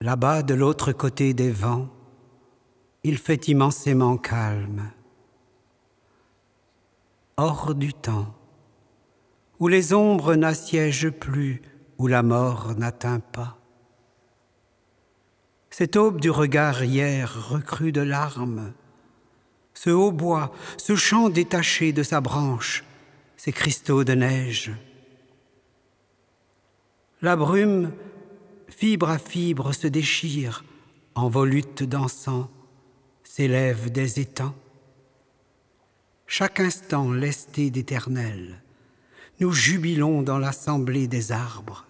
Là-bas, de l'autre côté des vents, il fait immensément calme, hors du temps, où les ombres n'assiègent plus, où la mort n'atteint pas. Cette aube du regard hier recrue de larmes, ce haut bois, ce champ détaché de sa branche, ces cristaux de neige. La brume fibre à fibre, se déchire, en volutes d'encens, s'élèvent des étangs. Chaque instant lesté d'éternel, nous jubilons dans l'assemblée des arbres.